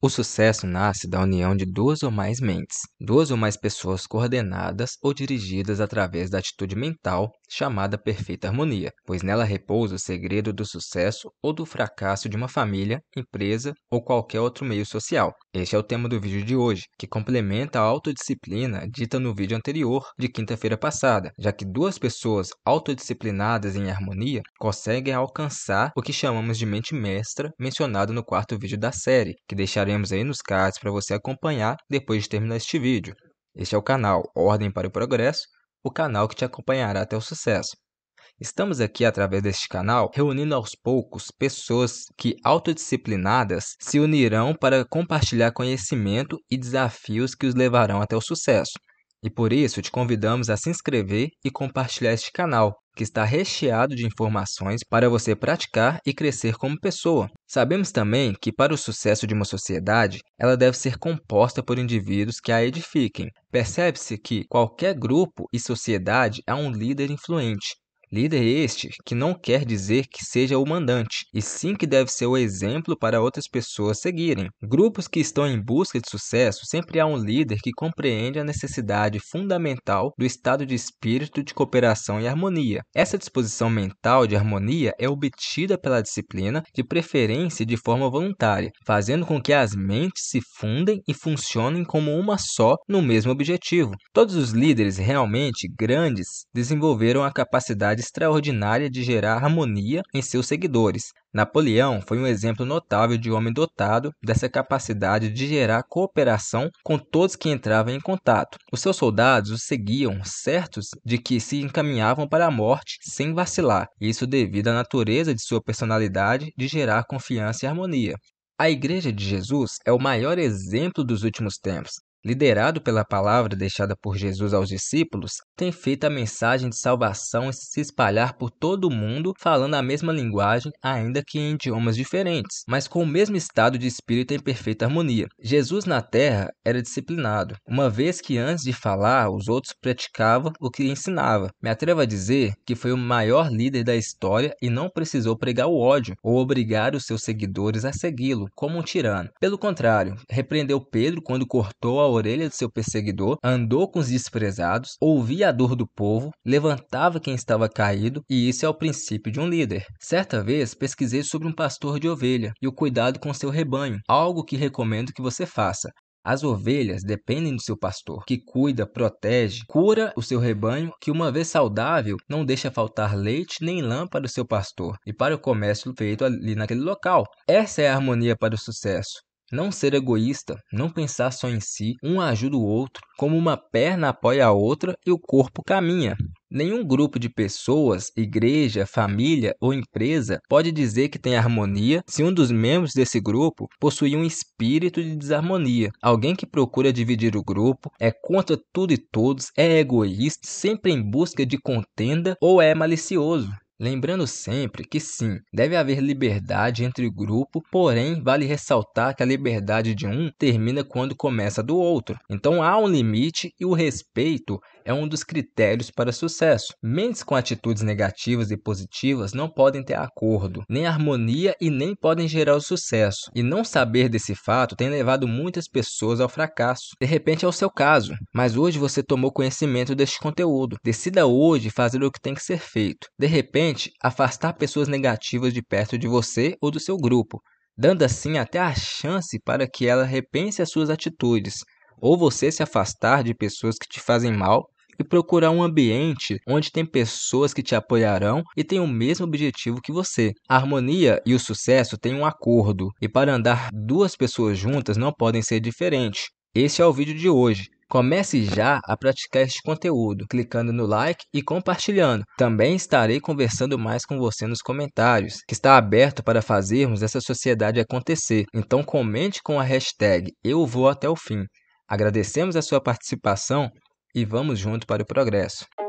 O sucesso nasce da união de duas ou mais mentes, duas ou mais pessoas coordenadas ou dirigidas através da atitude mental chamada perfeita harmonia, pois nela repousa o segredo do sucesso ou do fracasso de uma família, empresa ou qualquer outro meio social. Este é o tema do vídeo de hoje, que complementa a autodisciplina dita no vídeo anterior de quinta-feira passada, já que duas pessoas autodisciplinadas em harmonia conseguem alcançar o que chamamos de mente mestra, mencionado no quarto vídeo da série, que deixaremos aí nos cards para você acompanhar depois de terminar este vídeo. Este é o canal Ordem para o Progresso o canal que te acompanhará até o sucesso. Estamos aqui através deste canal reunindo aos poucos pessoas que autodisciplinadas se unirão para compartilhar conhecimento e desafios que os levarão até o sucesso. E por isso te convidamos a se inscrever e compartilhar este canal, que está recheado de informações para você praticar e crescer como pessoa. Sabemos também que, para o sucesso de uma sociedade, ela deve ser composta por indivíduos que a edifiquem. Percebe-se que qualquer grupo e sociedade há um líder influente, Líder este que não quer dizer que seja o mandante, e sim que deve ser o exemplo para outras pessoas seguirem. Grupos que estão em busca de sucesso sempre há um líder que compreende a necessidade fundamental do estado de espírito de cooperação e harmonia. Essa disposição mental de harmonia é obtida pela disciplina, de preferência de forma voluntária, fazendo com que as mentes se fundem e funcionem como uma só no mesmo objetivo. Todos os líderes realmente grandes desenvolveram a capacidade capacidade extraordinária de gerar harmonia em seus seguidores. Napoleão foi um exemplo notável de homem dotado dessa capacidade de gerar cooperação com todos que entravam em contato. Os seus soldados o seguiam, certos de que se encaminhavam para a morte sem vacilar, isso devido à natureza de sua personalidade de gerar confiança e harmonia. A Igreja de Jesus é o maior exemplo dos últimos tempos liderado pela palavra deixada por Jesus aos discípulos, tem feito a mensagem de salvação se espalhar por todo o mundo, falando a mesma linguagem, ainda que em idiomas diferentes, mas com o mesmo estado de espírito em perfeita harmonia. Jesus na terra era disciplinado, uma vez que antes de falar, os outros praticavam o que ensinava. Me atrevo a dizer que foi o maior líder da história e não precisou pregar o ódio ou obrigar os seus seguidores a segui-lo como um tirano. Pelo contrário, repreendeu Pedro quando cortou a a orelha do seu perseguidor, andou com os desprezados, ouvia a dor do povo, levantava quem estava caído, e isso é o princípio de um líder. Certa vez pesquisei sobre um pastor de ovelha e o cuidado com seu rebanho, algo que recomendo que você faça. As ovelhas dependem do seu pastor, que cuida, protege, cura o seu rebanho, que uma vez saudável não deixa faltar leite nem lã para o seu pastor e para o comércio feito ali naquele local. Essa é a harmonia para o sucesso. Não ser egoísta, não pensar só em si, um ajuda o outro, como uma perna apoia a outra e o corpo caminha. Nenhum grupo de pessoas, igreja, família ou empresa pode dizer que tem harmonia se um dos membros desse grupo possui um espírito de desarmonia. Alguém que procura dividir o grupo, é contra tudo e todos, é egoísta, sempre em busca de contenda ou é malicioso. Lembrando sempre que sim, deve haver liberdade entre o grupo, porém vale ressaltar que a liberdade de um termina quando começa a do outro. Então há um limite e o respeito é um dos critérios para sucesso. Mentes com atitudes negativas e positivas não podem ter acordo, nem harmonia e nem podem gerar o sucesso. E não saber desse fato tem levado muitas pessoas ao fracasso. De repente é o seu caso, mas hoje você tomou conhecimento deste conteúdo. Decida hoje fazer o que tem que ser feito. De repente, afastar pessoas negativas de perto de você ou do seu grupo, dando assim até a chance para que ela repense as suas atitudes, ou você se afastar de pessoas que te fazem mal e procurar um ambiente onde tem pessoas que te apoiarão e têm o mesmo objetivo que você. A harmonia e o sucesso têm um acordo, e para andar duas pessoas juntas não podem ser diferentes. Esse é o vídeo de hoje. Comece já a praticar este conteúdo, clicando no like e compartilhando. Também estarei conversando mais com você nos comentários, que está aberto para fazermos essa sociedade acontecer. Então comente com a hashtag Eu Vou Até o Fim. Agradecemos a sua participação e vamos junto para o progresso.